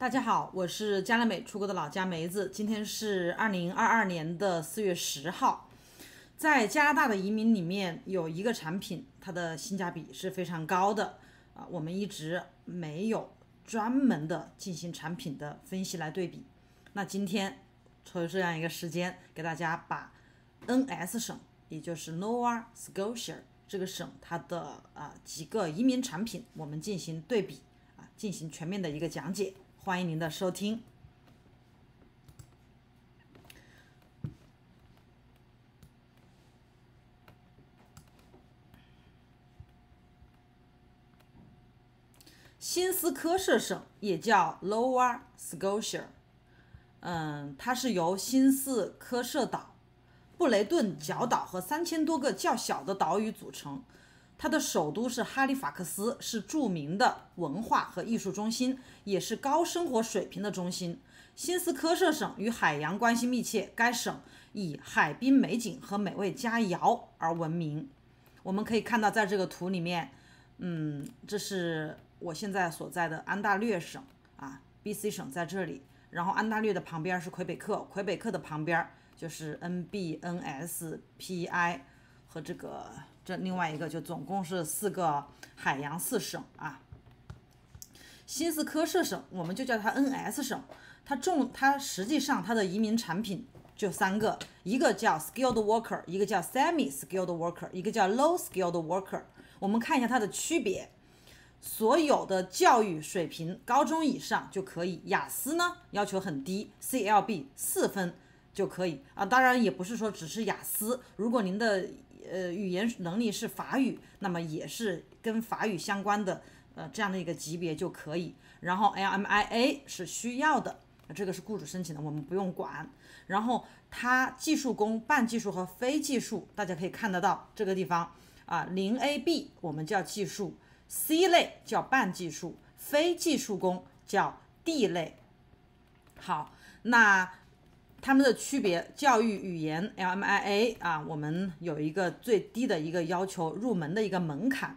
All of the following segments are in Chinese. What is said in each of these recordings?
大家好，我是加拿美出国的老家梅子。今天是二零二二年的四月十号，在加拿大的移民里面有一个产品，它的性价比是非常高的啊。我们一直没有专门的进行产品的分析来对比。那今天抽这样一个时间，给大家把 N S 省，也就是 Nova Scotia 这个省它的啊几个移民产品，我们进行对比啊，进行全面的一个讲解。欢迎您的收听。新斯科舍省也叫 Lower Scotia，嗯，它是由新斯科舍岛、布雷顿角岛和三千多个较小的岛屿组成。它的首都是哈利法克斯，是著名的文化和艺术中心，也是高生活水平的中心。新斯科舍省与海洋关系密切，该省以海滨美景和美味佳肴而闻名。我们可以看到，在这个图里面，嗯，这是我现在所在的安大略省啊，BC 省在这里，然后安大略的旁边是魁北克，魁北克的旁边就是 NB、NS、PI 和这个。另外一个就总共是四个海洋四省啊，新斯科舍省我们就叫它 NS 省，它重它实际上它的移民产品就三个，一个叫 skilled worker，一个叫 semi skilled worker，一个叫 low skilled worker。我们看一下它的区别，所有的教育水平高中以上就可以，雅思呢要求很低，CLB 四分就可以啊，当然也不是说只是雅思，如果您的呃，语言能力是法语，那么也是跟法语相关的，呃，这样的一个级别就可以。然后 L M I A 是需要的，这个是雇主申请的，我们不用管。然后它技术工、半技术和非技术，大家可以看得到这个地方啊，零 A B 我们叫技术，C 类叫半技术，非技术工叫 D 类。好，那。他们的区别，教育语言 LMIA 啊，我们有一个最低的一个要求，入门的一个门槛。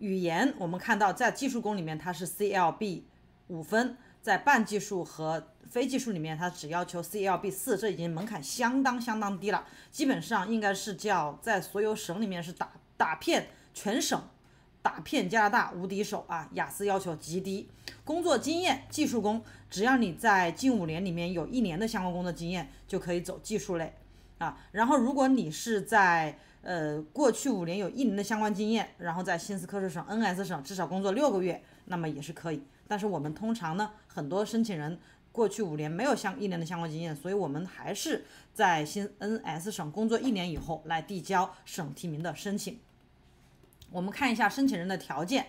语言我们看到在技术工里面它是 CLB 五分，在半技术和非技术里面它只要求 CLB 四，这已经门槛相当相当低了，基本上应该是叫在所有省里面是打打遍全省。打遍加拿大无敌手啊！雅思要求极低，工作经验技术工，只要你在近五年里面有一年的相关工作经验就可以走技术类啊。然后如果你是在呃过去五年有一年的相关经验，然后在新斯科舍省 NS 省至少工作六个月，那么也是可以。但是我们通常呢，很多申请人过去五年没有相一年的相关经验，所以我们还是在新 NS 省工作一年以后来递交省提名的申请。我们看一下申请人的条件，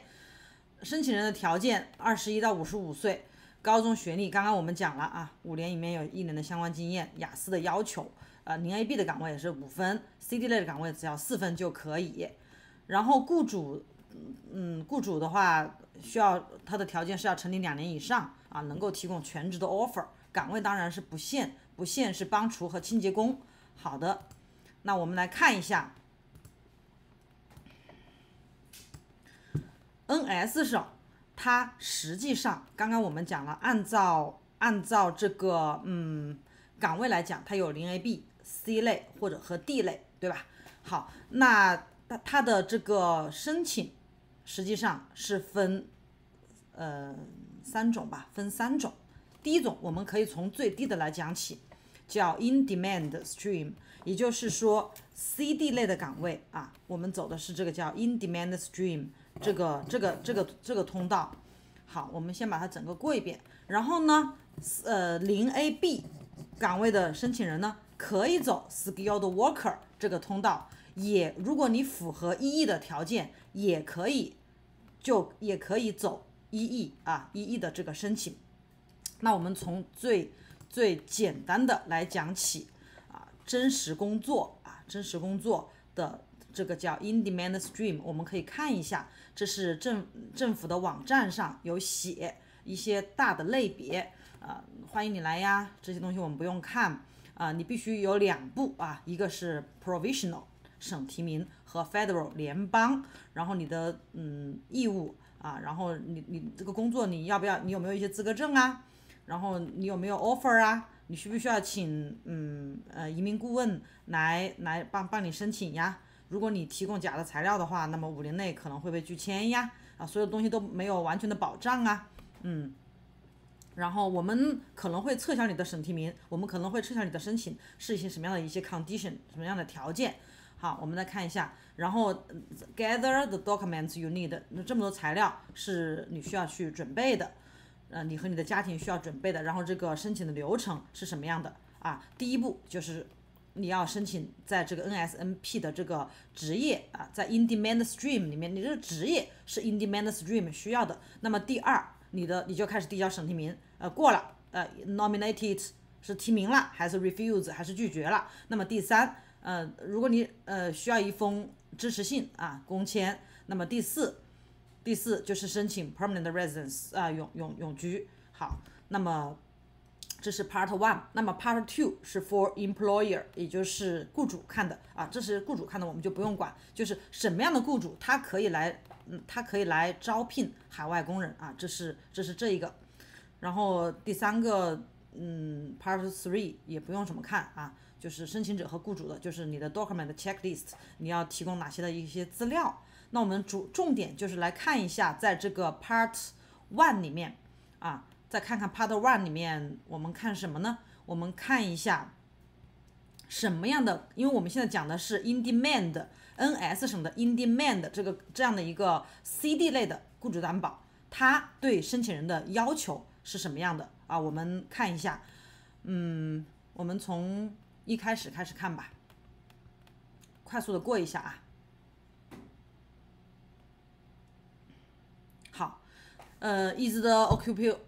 申请人的条件二十一到五十五岁，高中学历。刚刚我们讲了啊，五年里面有一年的相关经验。雅思的要求，呃，零 AB 的岗位也是五分，CD 类的岗位只要四分就可以。然后雇主，嗯，雇主的话需要他的条件是要成立两年以上啊，能够提供全职的 offer。岗位当然是不限，不限是帮厨和清洁工。好的，那我们来看一下。NS 省，它实际上刚刚我们讲了，按照按照这个嗯岗位来讲，它有零 A、B、C 类或者和 D 类，对吧？好，那它它的这个申请实际上是分呃三种吧，分三种。第一种我们可以从最低的来讲起，叫 In Demand Stream，也就是说 C、D 类的岗位啊，我们走的是这个叫 In Demand Stream。这个这个这个这个通道，好，我们先把它整个过一遍。然后呢，呃，零 A B 岗位的申请人呢，可以走 Skilled Worker 这个通道，也如果你符合一 E 的条件，也可以就也可以走一 E 啊一 E 的这个申请。那我们从最最简单的来讲起啊，真实工作啊真实工作的。这个叫 in demand stream，我们可以看一下，这是政政府的网站上有写一些大的类别，呃，欢迎你来呀，这些东西我们不用看，啊，你必须有两步啊，一个是 provisional 省提名和 federal 联邦，然后你的嗯义务啊，然后你你这个工作你要不要，你有没有一些资格证啊？然后你有没有 offer 啊？你需不需要请嗯呃移民顾问来来帮帮你申请呀？如果你提供假的材料的话，那么五年内可能会被拒签呀，啊，所有东西都没有完全的保障啊，嗯，然后我们可能会撤销你的审提名，我们可能会撤销你的申请，是一些什么样的一些 condition，什么样的条件？好，我们来看一下，然后 gather the documents you need，那这么多材料是你需要去准备的，呃，你和你的家庭需要准备的，然后这个申请的流程是什么样的啊？第一步就是。你要申请在这个 NSNP 的这个职业啊，在 in demand stream 里面，你这个职业是 in demand stream 需要的。那么第二，你的你就开始递交审提名，呃，过了，呃，nominated 是提名了，还是 refuse 还是拒绝了？那么第三，呃，如果你呃需要一封支持信啊，公签，那么第四，第四就是申请 permanent residence 啊，永永永居。好，那么。这是 Part One，那么 Part Two 是 for employer，也就是雇主看的啊，这是雇主看的，我们就不用管，就是什么样的雇主，他可以来，嗯，他可以来招聘海外工人啊，这是这是这一个，然后第三个，嗯，Part Three 也不用怎么看啊，就是申请者和雇主的，就是你的 document checklist，你要提供哪些的一些资料，那我们主重点就是来看一下，在这个 Part One 里面啊。再看看 Part One 里面，我们看什么呢？我们看一下什么样的，因为我们现在讲的是 In Demand NS 什么的 In Demand 这个这样的一个 C D 类的雇主担保，它对申请人的要求是什么样的啊？我们看一下，嗯，我们从一开始开始看吧，快速的过一下啊。呃，Is the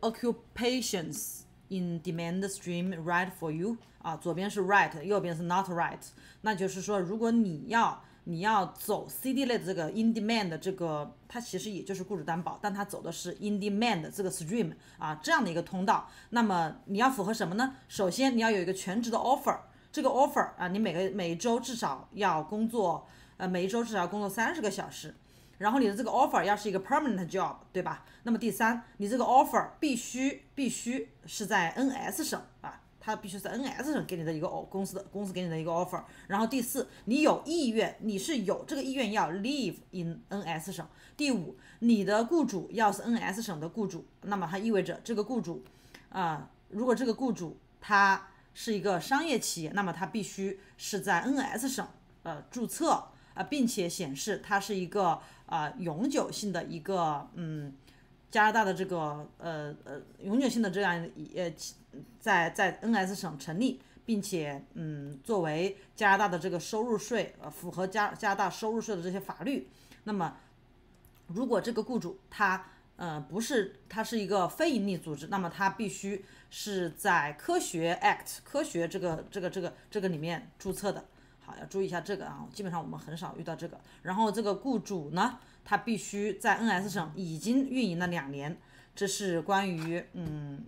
occupations in demand stream right for you？啊，左边是 right，右边是 not right。那就是说，如果你要你要走 C D 类的这个 in demand 这个，它其实也就是雇主担保，但它走的是 in demand 这个 stream 啊这样的一个通道。那么你要符合什么呢？首先你要有一个全职的 offer，这个 offer 啊，你每个每一周至少要工作，呃，每一周至少工作三十个小时。然后你的这个 offer 要是一个 permanent job，对吧？那么第三，你这个 offer 必须必须是在 NS 省啊，它必须在 NS 省给你的一个哦公司的公司给你的一个 offer。然后第四，你有意愿，你是有这个意愿要 live in NS 省。第五，你的雇主要是 NS 省的雇主，那么它意味着这个雇主啊，如果这个雇主他是一个商业企业，那么他必须是在 NS 省呃注册啊，并且显示他是一个。啊，永久性的一个，嗯，加拿大的这个，呃呃，永久性的这样一，呃，在在 NS 省成立，并且，嗯，作为加拿大的这个收入税，呃，符合加加拿大收入税的这些法律。那么，如果这个雇主他，呃，不是，他是一个非盈利组织，那么他必须是在科学 Act 科学这个这个这个这个里面注册的。好，要注意一下这个啊，基本上我们很少遇到这个。然后这个雇主呢，他必须在 NS 省已经运营了两年，这是关于嗯，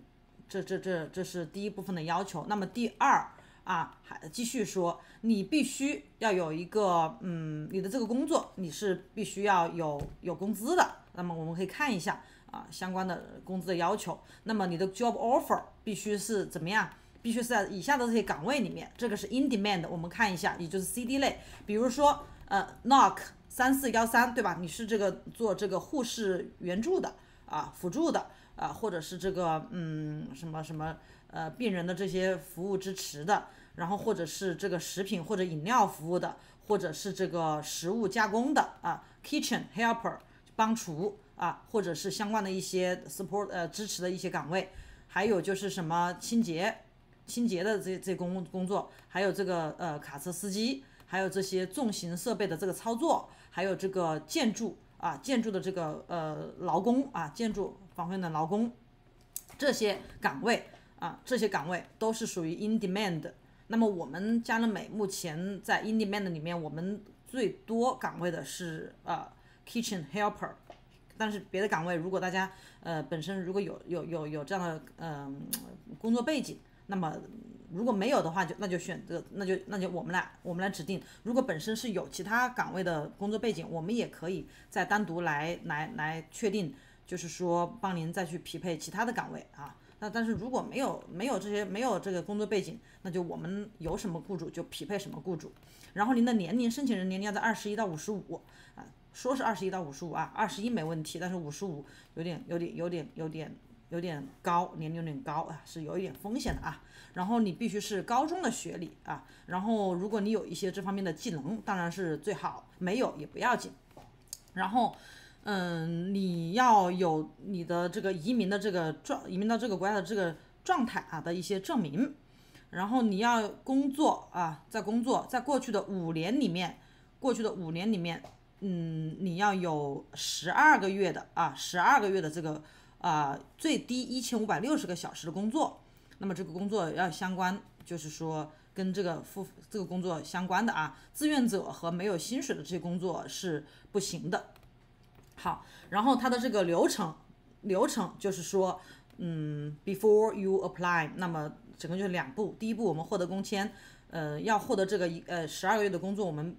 这这这这是第一部分的要求。那么第二啊，还继续说，你必须要有一个嗯，你的这个工作你是必须要有有工资的。那么我们可以看一下啊相关的工资的要求。那么你的 job offer 必须是怎么样？必须是在以下的这些岗位里面，这个是 in demand。我们看一下，也就是 C D 类，比如说，呃，knock 三四幺三，对吧？你是这个做这个护士援助的啊，辅助的啊，或者是这个嗯什么什么呃病人的这些服务支持的，然后或者是这个食品或者饮料服务的，或者是这个食物加工的啊，kitchen helper 帮厨啊，或者是相关的一些 support 呃支持的一些岗位，还有就是什么清洁。清洁的这这工工作，还有这个呃卡车司机，还有这些重型设备的这个操作，还有这个建筑啊建筑的这个呃劳工啊建筑方面的劳工，这些岗位啊这些岗位都是属于 in demand。那么我们加勒美目前在 in demand 里面，我们最多岗位的是呃 kitchen helper，但是别的岗位如果大家呃本身如果有有有有这样的呃工作背景。那么如果没有的话，就那就选择那就那就我们来我们来指定。如果本身是有其他岗位的工作背景，我们也可以再单独来来来确定，就是说帮您再去匹配其他的岗位啊。那但是如果没有没有这些没有这个工作背景，那就我们有什么雇主就匹配什么雇主。然后您的年龄，申请人年龄要在二十一到五十五啊，说是二十一到五十五啊，二十一没问题，但是五十五有点有点有点有点。有点高，年龄有点高啊，是有一点风险的啊。然后你必须是高中的学历啊。然后如果你有一些这方面的技能，当然是最好，没有也不要紧。然后，嗯，你要有你的这个移民的这个状，移民到这个国家的这个状态啊的一些证明。然后你要工作啊，在工作，在过去的五年里面，过去的五年里面，嗯，你要有十二个月的啊，十二个月的这个。啊，最低一千五百六十个小时的工作，那么这个工作要相关，就是说跟这个付这个工作相关的啊，志愿者和没有薪水的这些工作是不行的。好，然后它的这个流程，流程就是说，嗯，before you apply，那么整个就是两步，第一步我们获得工签，呃，要获得这个一呃十二个月的工作，我们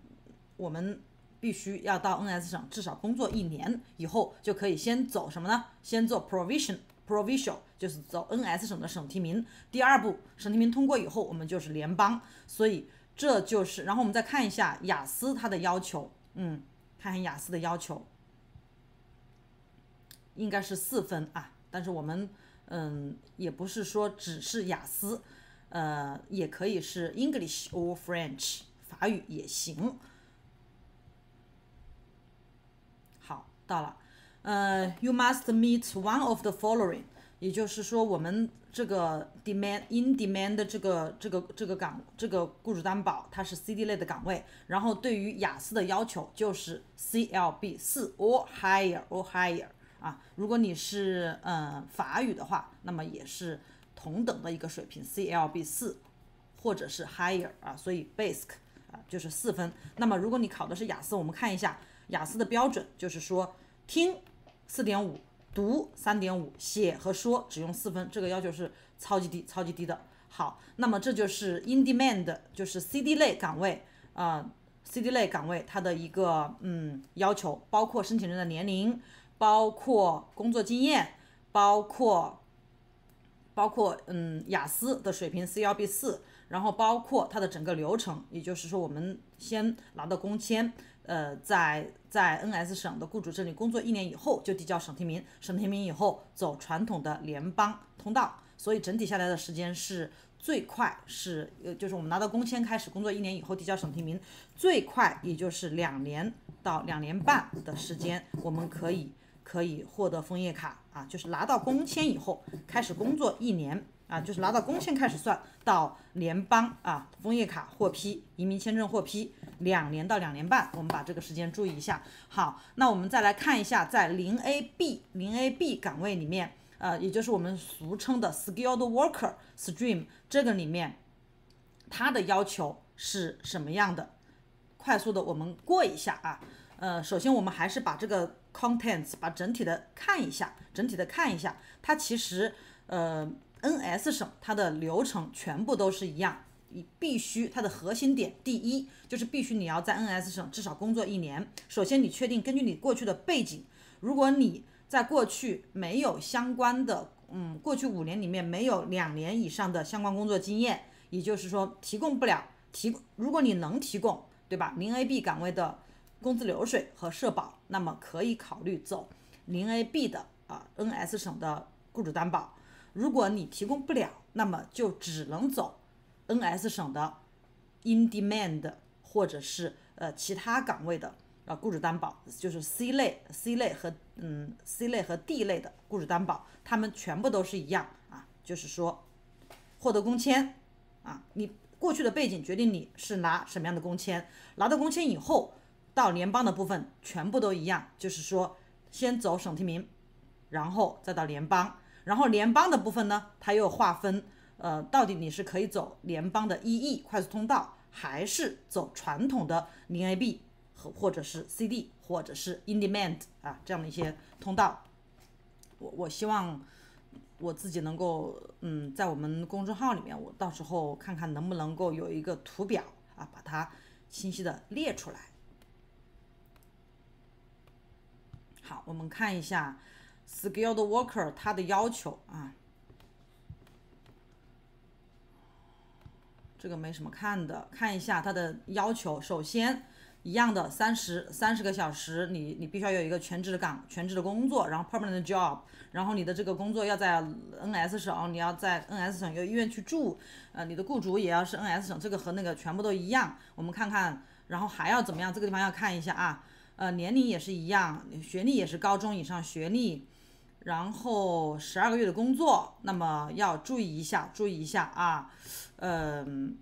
我们。必须要到 NS 省至少工作一年，以后就可以先走什么呢？先做 provision provisional，就是走 NS 省的省提名。第二步，省提名通过以后，我们就是联邦。所以这就是，然后我们再看一下雅思它的要求。嗯，看看雅思的要求，应该是四分啊。但是我们嗯，也不是说只是雅思，呃，也可以是 English or French，法语也行。到了，呃，you must meet one of the following，也就是说，我们这个 demand in demand 的这个这个这个岗，这个雇主担保，它是 C D 类的岗位，然后对于雅思的要求就是 C L B 四 or higher or higher 啊，如果你是呃法语的话，那么也是同等的一个水平 C L B 四或者是 higher 啊，所以 b a s i c 啊就是四分，那么如果你考的是雅思，我们看一下雅思的标准，就是说。听四点五，读三点五，写和说只用四分，这个要求是超级低，超级低的。好，那么这就是 in demand，就是 C D 类岗位啊，C D 类岗位它的一个嗯要求，包括申请人的年龄，包括工作经验，包括包括嗯雅思的水平 C 幺 B 四，然后包括它的整个流程，也就是说我们先拿到工签。呃，在在 NS 省的雇主这里工作一年以后，就递交省提名，省提名以后走传统的联邦通道，所以整体下来的时间是最快是呃就是我们拿到工签开始工作一年以后递交省提名，最快也就是两年到两年半的时间，我们可以可以获得枫叶卡啊，就是拿到工签以后开始工作一年啊，就是拿到工签开始算到联邦啊枫叶卡获批，移民签证获批。两年到两年半，我们把这个时间注意一下。好，那我们再来看一下，在零 AB 零 AB 岗位里面，呃，也就是我们俗称的 Skilled Worker Stream 这个里面，它的要求是什么样的？快速的我们过一下啊。呃，首先我们还是把这个 Contents 把整体的看一下，整体的看一下，它其实呃 NS 省它的流程全部都是一样。你必须它的核心点，第一就是必须你要在 NS 省至少工作一年。首先你确定，根据你过去的背景，如果你在过去没有相关的，嗯，过去五年里面没有两年以上的相关工作经验，也就是说提供不了提。如果你能提供，对吧？零 A B 岗位的工资流水和社保，那么可以考虑走零 A B 的啊 NS 省的雇主担保。如果你提供不了，那么就只能走。NS 省的 in demand 或者是呃其他岗位的呃雇主担保，就是 C 类 C 类和嗯 C 类和 D 类的雇主担保，他们全部都是一样啊，就是说获得工签啊，你过去的背景决定你是拿什么样的工签，拿到工签以后到联邦的部分全部都一样，就是说先走省提名，然后再到联邦，然后联邦的部分呢，它又划分。呃，到底你是可以走联邦的 e e 快速通道，还是走传统的 0AB 和或者是 CD，或者是 In Demand 啊这样的一些通道？我我希望我自己能够，嗯，在我们公众号里面，我到时候看看能不能够有一个图表啊，把它清晰的列出来。好，我们看一下 s i l l e d Worker 它的要求啊。这个没什么看的，看一下它的要求。首先，一样的三十三十个小时，你你必须要有一个全职的岗、全职的工作，然后 permanent job，然后你的这个工作要在 N S 省，你要在 N S 省有医院去住，呃，你的雇主也要是 N S 省，这个和那个全部都一样。我们看看，然后还要怎么样？这个地方要看一下啊，呃，年龄也是一样，学历也是高中以上学历。然后十二个月的工作，那么要注意一下，注意一下啊，嗯，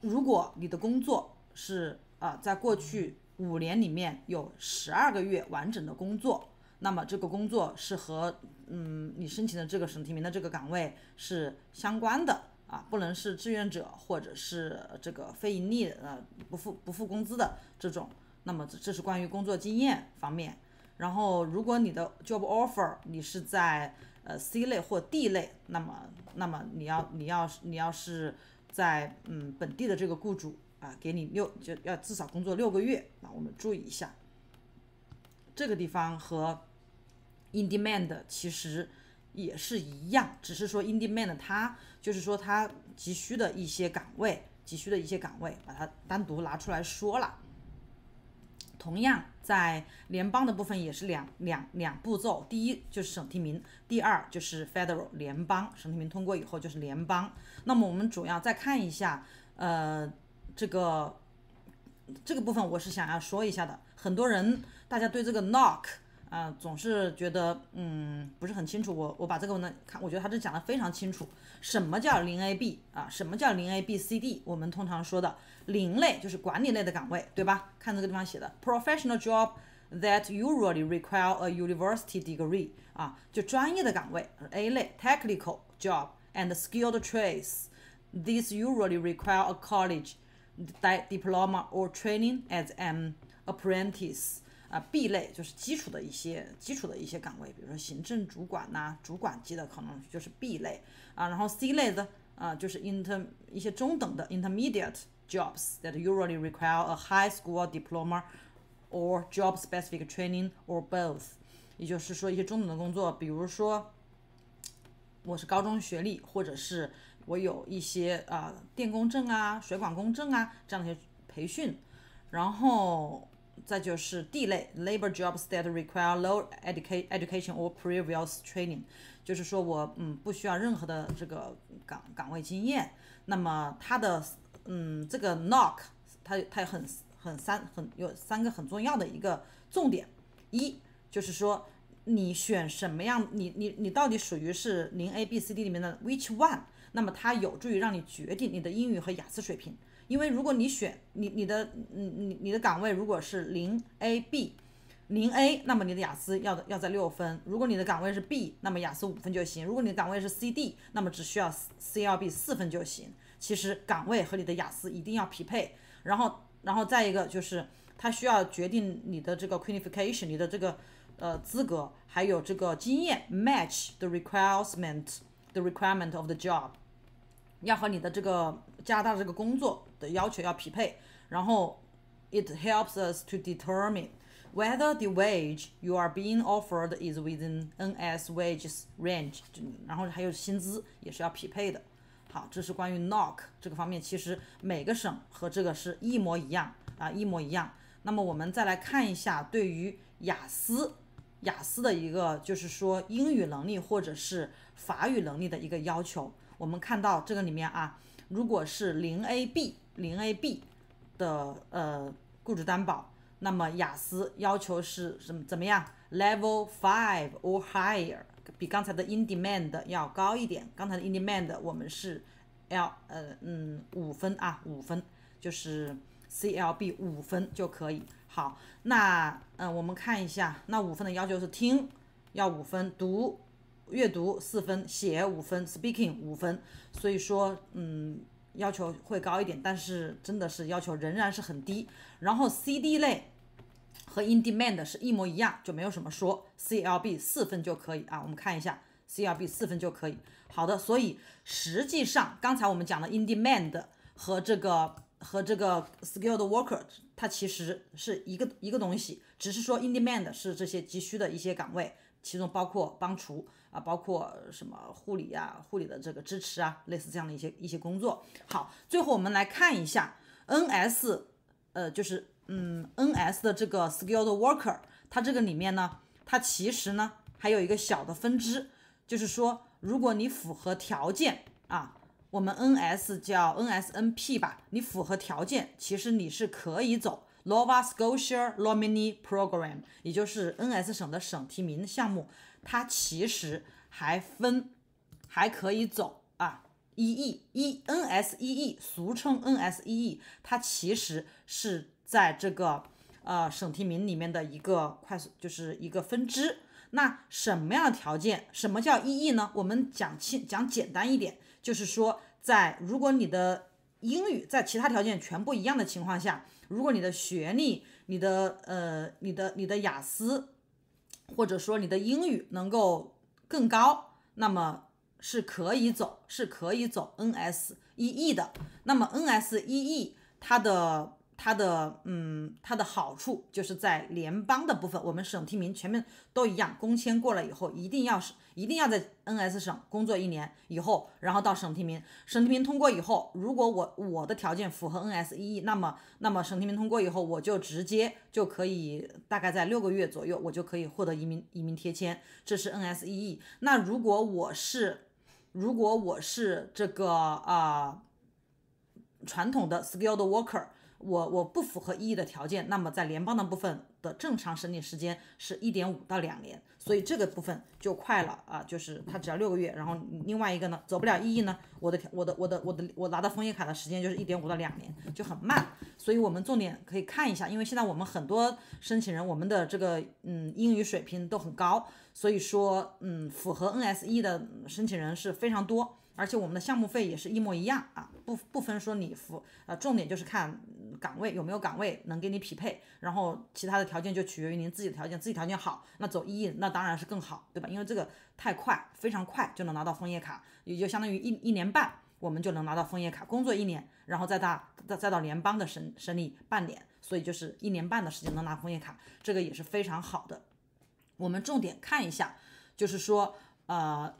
如果你的工作是啊，在过去五年里面有十二个月完整的工作，那么这个工作是和嗯你申请的这个省提名的这个岗位是相关的啊，不能是志愿者或者是这个非盈利呃不付不付工资的这种。那么这是关于工作经验方面。然后，如果你的 job offer 你是在呃 C 类或 D 类，那么那么你要你要你要是在嗯本地的这个雇主啊，给你六就要至少工作六个月啊，我们注意一下。这个地方和 in demand 其实也是一样，只是说 in demand 它就是说它急需的一些岗位，急需的一些岗位，把它单独拿出来说了。同样，在联邦的部分也是两两两步骤。第一就是省提名，第二就是 federal 联邦省提名通过以后就是联邦。那么我们主要再看一下，呃，这个这个部分我是想要说一下的。很多人大家对这个 knock。啊，总是觉得，嗯，不是很清楚。我我把这个文章看，我觉得他这讲的非常清楚。什么叫零 A B 啊？什么叫零 A B C D？我们通常说的零类就是管理类的岗位，对吧？看这个地方写的 Professional job that usually require a university degree 啊，就专业的岗位 A 类 Technical job and skilled trades. These usually require a college diploma or training as an apprentice. 啊，B 类就是基础的一些基础的一些岗位，比如说行政主管呐、主管级的，可能就是 B 类啊。然后 C 类的啊，就是 inter 一些中等的 intermediate jobs that usually require a high school diploma or job-specific training or both。也就是说，一些中等的工作，比如说我是高中学历，或者是我有一些啊电工证啊、水管工证啊这样的一些培训，然后。再就是 D 类，labor jobs that require low educ education or previous training，就是说我嗯不需要任何的这个岗岗位经验。那么它的嗯这个 knock 它它很很三很有三个很重要的一个重点，一就是说你选什么样你你你到底属于是零 A B C D 里面的 which one，那么它有助于让你决定你的英语和雅思水平。因为如果你选你你的嗯你你的岗位如果是零 A B，零 A，那么你的雅思要要在六分。如果你的岗位是 B，那么雅思五分就行。如果你的岗位是 C D，那么只需要 C L B 四分就行。其实岗位和你的雅思一定要匹配。然后然后再一个就是他需要决定你的这个 qualification，你的这个呃资格还有这个经验 match the requirement the requirement of the job，要和你的这个加大这个工作。的要求要匹配，然后 it helps us to determine whether the wage you are being offered is within N S wages range。然后还有薪资也是要匹配的。好，这是关于 knock 这个方面，其实每个省和这个是一模一样啊，一模一样。那么我们再来看一下对于雅思、雅思的一个就是说英语能力或者是法语能力的一个要求，我们看到这个里面啊。如果是零 A B 零 A B 的呃雇主担保，那么雅思要求是什么？怎么样？Level five or higher，比刚才的 In demand 要高一点。刚才的 In demand 我们是 L 呃嗯五分啊，五分就是 CLB 五分就可以。好，那嗯我们看一下，那五分的要求是听要五分，读。阅读四分，写五分，speaking 五分，所以说，嗯，要求会高一点，但是真的是要求仍然是很低。然后 C D 类和 in demand 是一模一样，就没有什么说。C L B 四分就可以啊，我们看一下，C L B 四分就可以。好的，所以实际上刚才我们讲的 in demand 和这个和这个 skilled worker，它其实是一个一个东西，只是说 in demand 是这些急需的一些岗位。其中包括帮厨啊，包括什么护理啊，护理的这个支持啊，类似这样的一些一些工作。好，最后我们来看一下 NS，呃，就是嗯，NS 的这个 skilled worker，它这个里面呢，它其实呢还有一个小的分支，就是说如果你符合条件啊，我们 NS 叫 NSNP 吧，你符合条件，其实你是可以走。Nova Scotia r o m i n e Program，也就是 NS 省的省提名项目，它其实还分，还可以走啊，E E E N S E E，俗称 N S E E，它其实是在这个呃省提名里面的一个快速，就是一个分支。那什么样的条件？什么叫 E E 呢？我们讲清讲简单一点，就是说，在如果你的英语在其他条件全部一样的情况下。如果你的学历、你的呃、你的、你的雅思，或者说你的英语能够更高，那么是可以走，是可以走 N S e E 的。那么 N S e E 它的。它的嗯，它的好处就是在联邦的部分，我们省提名全面都一样。工签过了以后，一定要是一定要在 NS 省工作一年以后，然后到省提名，省提名通过以后，如果我我的条件符合 NSEE，那么那么省提名通过以后，我就直接就可以大概在六个月左右，我就可以获得移民移民贴签。这是 NSEE。那如果我是如果我是这个啊传统的 Skilled Worker。我我不符合异议的条件，那么在联邦的部分的正常审理时间是一点五到两年，所以这个部分就快了啊，就是他只要六个月，然后另外一个呢走不了异议呢，我的我的我的我的我拿到枫叶卡的时间就是一点五到两年就很慢，所以我们重点可以看一下，因为现在我们很多申请人我们的这个嗯英语水平都很高，所以说嗯符合 NSE 的申请人是非常多。而且我们的项目费也是一模一样啊，不不分说你服，呃，重点就是看岗位有没有岗位能给你匹配，然后其他的条件就取决于您自己的条件，自己条件好，那走一那当然是更好，对吧？因为这个太快，非常快就能拿到枫叶卡，也就相当于一一年半我们就能拿到枫叶卡，工作一年，然后再到再再到联邦的审审理半年，所以就是一年半的时间能拿枫叶卡，这个也是非常好的。我们重点看一下，就是说，呃。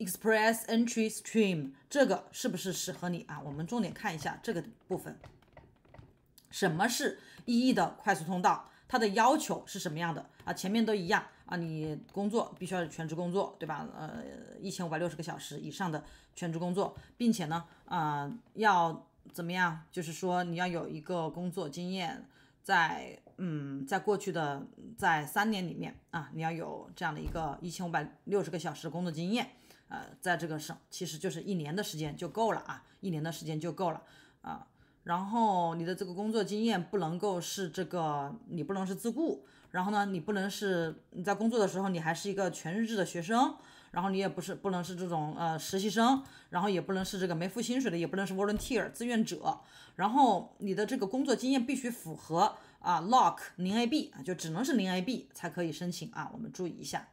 Express Entry Stream 这个是不是适合你啊？我们重点看一下这个部分，什么是 EE 的快速通道？它的要求是什么样的啊？前面都一样啊，你工作必须要全职工作，对吧？呃，一千五百六十个小时以上的全职工作，并且呢，啊，要怎么样？就是说你要有一个工作经验，在嗯，在过去的在三年里面啊，你要有这样的一个一千五百六十个小时工作经验。呃，在这个省其实就是一年的时间就够了啊，一年的时间就够了啊。然后你的这个工作经验不能够是这个，你不能是自雇，然后呢，你不能是你在工作的时候你还是一个全日制的学生，然后你也不是不能是这种呃实习生，然后也不能是这个没付薪水的，也不能是 volunteer 志愿者。然后你的这个工作经验必须符合啊 lock 零 ab 啊，就只能是零 ab 才可以申请啊，我们注意一下。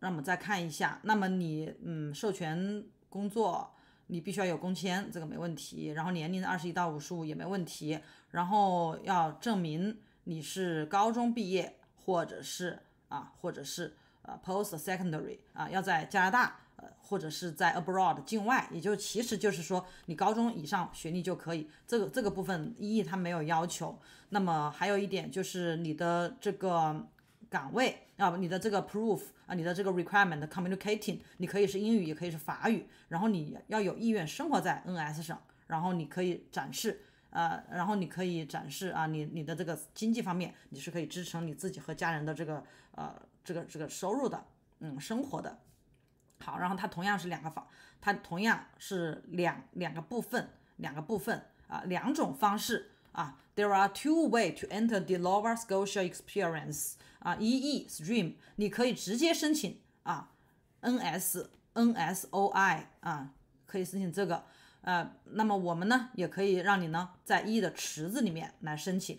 让我们再看一下，那么你嗯，授权工作你必须要有工签，这个没问题。然后年龄二十一到五十五也没问题。然后要证明你是高中毕业，或者是啊，或者是呃，post secondary 啊，要在加拿大呃，或者是在 abroad 境外，也就其实就是说你高中以上学历就可以。这个这个部分一义它没有要求。那么还有一点就是你的这个。岗位啊，你的这个 proof 啊，你的这个 requirement communicating，你可以是英语，也可以是法语。然后你要有意愿生活在 N S 上。然后你可以展示呃，然后你可以展示啊，你你的这个经济方面，你是可以支撑你自己和家人的这个呃这个这个收入的，嗯，生活的。好，然后它同样是两个方，它同样是两两个部分，两个部分啊，两种方式啊。There are two way to enter the Nova Scotia experience. 啊，E E stream，你可以直接申请啊，N S N S O I 啊，可以申请这个。呃，那么我们呢，也可以让你呢，在 E 的池子里面来申请。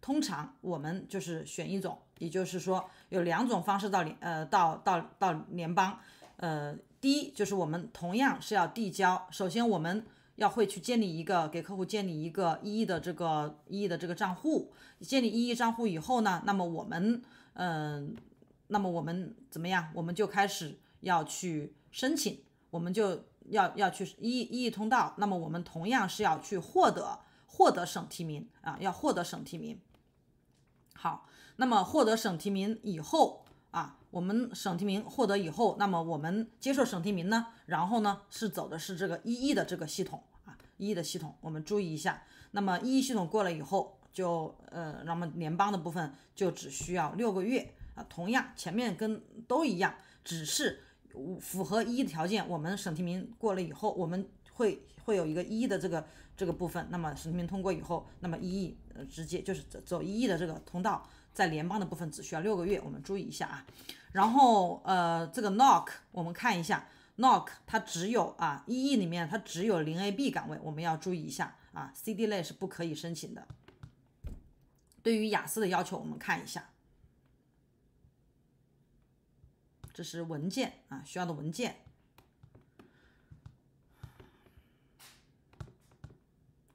通常我们就是选一种，也就是说有两种方式到联呃到到到联邦。呃，第一就是我们同样是要递交，首先我们。要会去建立一个给客户建立一个一亿的这个一亿的这个账户，建立一亿账户以后呢，那么我们嗯，那么我们怎么样？我们就开始要去申请，我们就要要去一一异通道。那么我们同样是要去获得获得省提名啊，要获得省提名。好，那么获得省提名以后。我们省提名获得以后，那么我们接受省提名呢？然后呢是走的是这个 EE 的这个系统啊，EE 的系统，我们注意一下。那么 EE 系统过了以后，就呃，那么联邦的部分就只需要六个月啊。同样前面跟都一样，只是符合 EE 的条件，我们省提名过了以后，我们会会有一个 EE 的这个这个部分。那么省提名通过以后，那么 EE 呃直接就是走走 EE 的这个通道。在联邦的部分只需要六个月，我们注意一下啊。然后呃，这个 knock 我们看一下，knock 它只有啊，EE 里面它只有零 AB 岗位，我们要注意一下啊，CD 类是不可以申请的。对于雅思的要求，我们看一下，这是文件啊，需要的文件。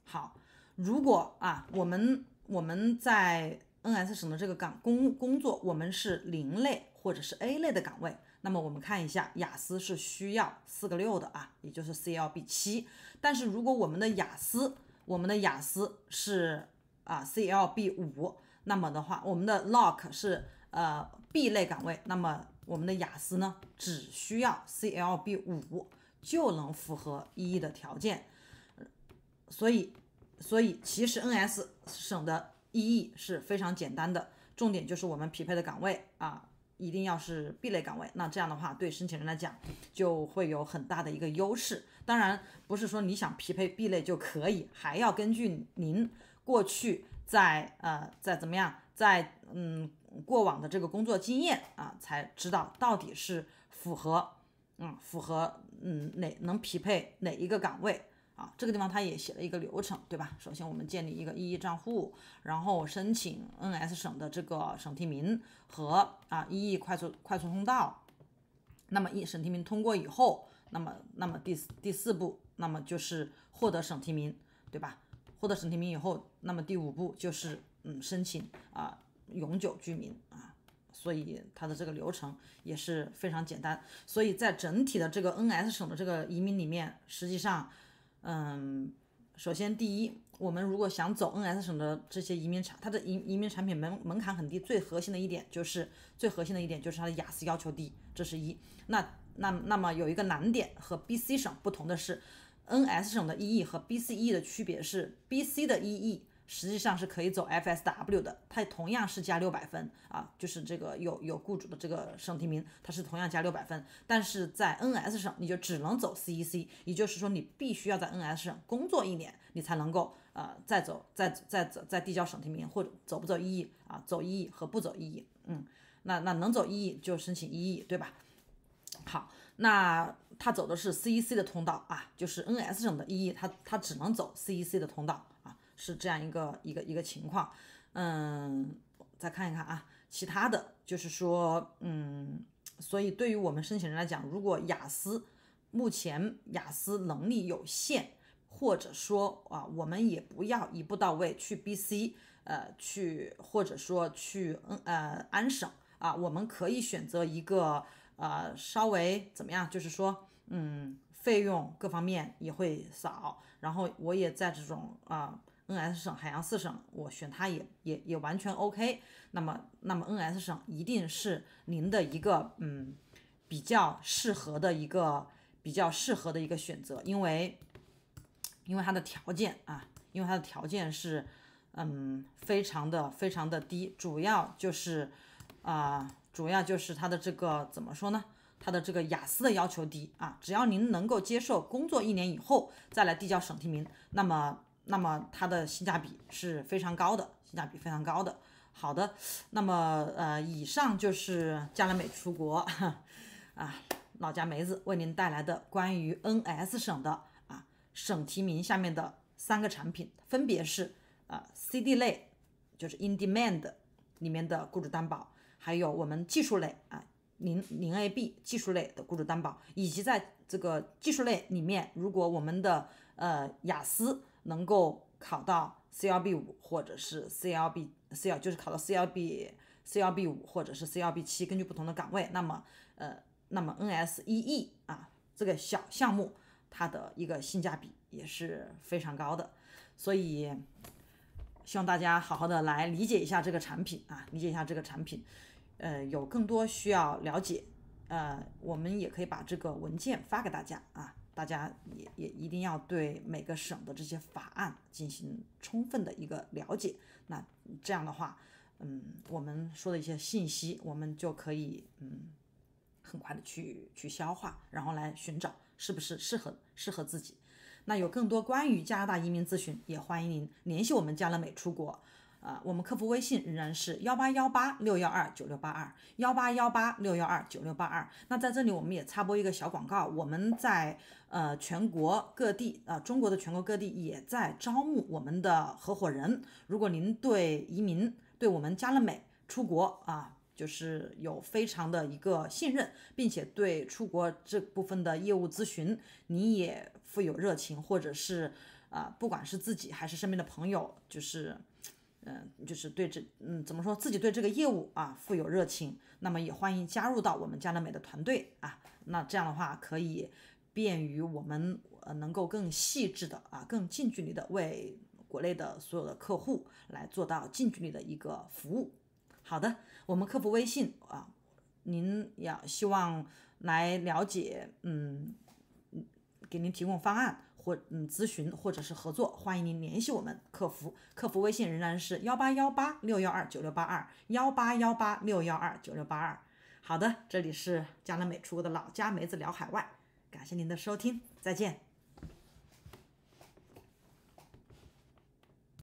好，如果啊，我们我们在 N.S 省的这个岗工工作，我们是零类或者是 A 类的岗位。那么我们看一下，雅思是需要四个六的啊，也就是 C.L.B 七。但是如果我们的雅思，我们的雅思是啊 C.L.B 五，那么的话，我们的 Lock 是呃 B 类岗位，那么我们的雅思呢只需要 C.L.B 五就能符合一的条件。所以，所以其实 N.S 省的。意义是非常简单的，重点就是我们匹配的岗位啊，一定要是 B 类岗位。那这样的话，对申请人来讲就会有很大的一个优势。当然，不是说你想匹配 B 类就可以，还要根据您过去在呃在怎么样，在嗯过往的这个工作经验啊，才知道到底是符合嗯符合嗯哪能匹配哪一个岗位。啊，这个地方他也写了一个流程，对吧？首先我们建立一个 EE 账户，然后申请 NS 省的这个省提名和啊 EE 快速快速通道。那么一省提名通过以后，那么那么第第四步，那么就是获得省提名，对吧？获得省提名以后，那么第五步就是嗯申请啊永久居民啊。所以它的这个流程也是非常简单。所以在整体的这个 NS 省的这个移民里面，实际上。嗯，首先第一，我们如果想走 NS 省的这些移民产，它的移移民产品门门槛很低，最核心的一点就是最核心的一点就是它的雅思要求低，这是一。那那那么有一个难点和 BC 省不同的是，NS 省的 EE 和 BC e 的区别是 BC 的 EE。实际上是可以走 FSW 的，它同样是加六百分啊，就是这个有有雇主的这个省提名，它是同样加六百分。但是在 NS 省你就只能走 CEC，也就是说你必须要在 NS 省工作一年，你才能够呃再走再再走再递交省提名或者走不走 EE 啊，走 EE 和不走 EE。嗯，那那能走 EE 就申请 EE，对吧？好，那他走的是 CEC 的通道啊，就是 NS 省的 EE，他他只能走 CEC 的通道。是这样一个一个一个情况，嗯，再看一看啊，其他的就是说，嗯，所以对于我们申请人来讲，如果雅思目前雅思能力有限，或者说啊，我们也不要一步到位去 B C，呃，去或者说去嗯呃安省啊，我们可以选择一个呃稍微怎么样，就是说嗯，费用各方面也会少，然后我也在这种啊。N.S 省海洋四省，我选它也也也完全 O.K.，那么那么 N.S 省一定是您的一个嗯比较适合的一个比较适合的一个选择，因为因为它的条件啊，因为它的条件是嗯非常的非常的低，主要就是啊主要就是它的这个怎么说呢？它的这个雅思的要求低啊，只要您能够接受工作一年以后再来递交省提名，那么。那么它的性价比是非常高的，性价比非常高的。好的，那么呃，以上就是加来美出国啊，老家梅子为您带来的关于 NS 省的啊省提名下面的三个产品，分别是呃 CD 类，就是 In Demand 里面的雇主担保，还有我们技术类啊零零 AB 技术类的雇主担保，以及在这个技术类里面，如果我们的呃雅思。能够考到 CLB 五或者是 CLB，CL 就是考到 CLB，CLB 五或者是 CLB 七，根据不同的岗位，那么呃，那么 NSEE 啊这个小项目，它的一个性价比也是非常高的，所以希望大家好好的来理解一下这个产品啊，理解一下这个产品，呃，有更多需要了解，呃，我们也可以把这个文件发给大家啊。大家也也一定要对每个省的这些法案进行充分的一个了解，那这样的话，嗯，我们说的一些信息，我们就可以嗯，很快的去去消化，然后来寻找是不是适合适合自己。那有更多关于加拿大移民咨询，也欢迎您联系我们加乐美出国。啊，我们客服微信仍然是幺八幺八六幺二九六八二，幺八幺八六幺二九六八二。那在这里我们也插播一个小广告，我们在呃全国各地啊中国的全国各地也在招募我们的合伙人。如果您对移民，对我们加乐美出国啊，就是有非常的一个信任，并且对出国这部分的业务咨询你也富有热情，或者是啊，不管是自己还是身边的朋友，就是。嗯，就是对这，嗯，怎么说，自己对这个业务啊，富有热情，那么也欢迎加入到我们家乐美的团队啊。那这样的话，可以便于我们呃，能够更细致的啊，更近距离的为国内的所有的客户来做到近距离的一个服务。好的，我们客服微信啊，您要希望来了解，嗯嗯，给您提供方案。或嗯，咨询或者是合作，欢迎您联系我们客服，客服微信仍然是幺八幺八六幺二九六八二，幺八幺八六幺二九六八二。好的，这里是加拿美出国的老家梅子聊海外，感谢您的收听，再见。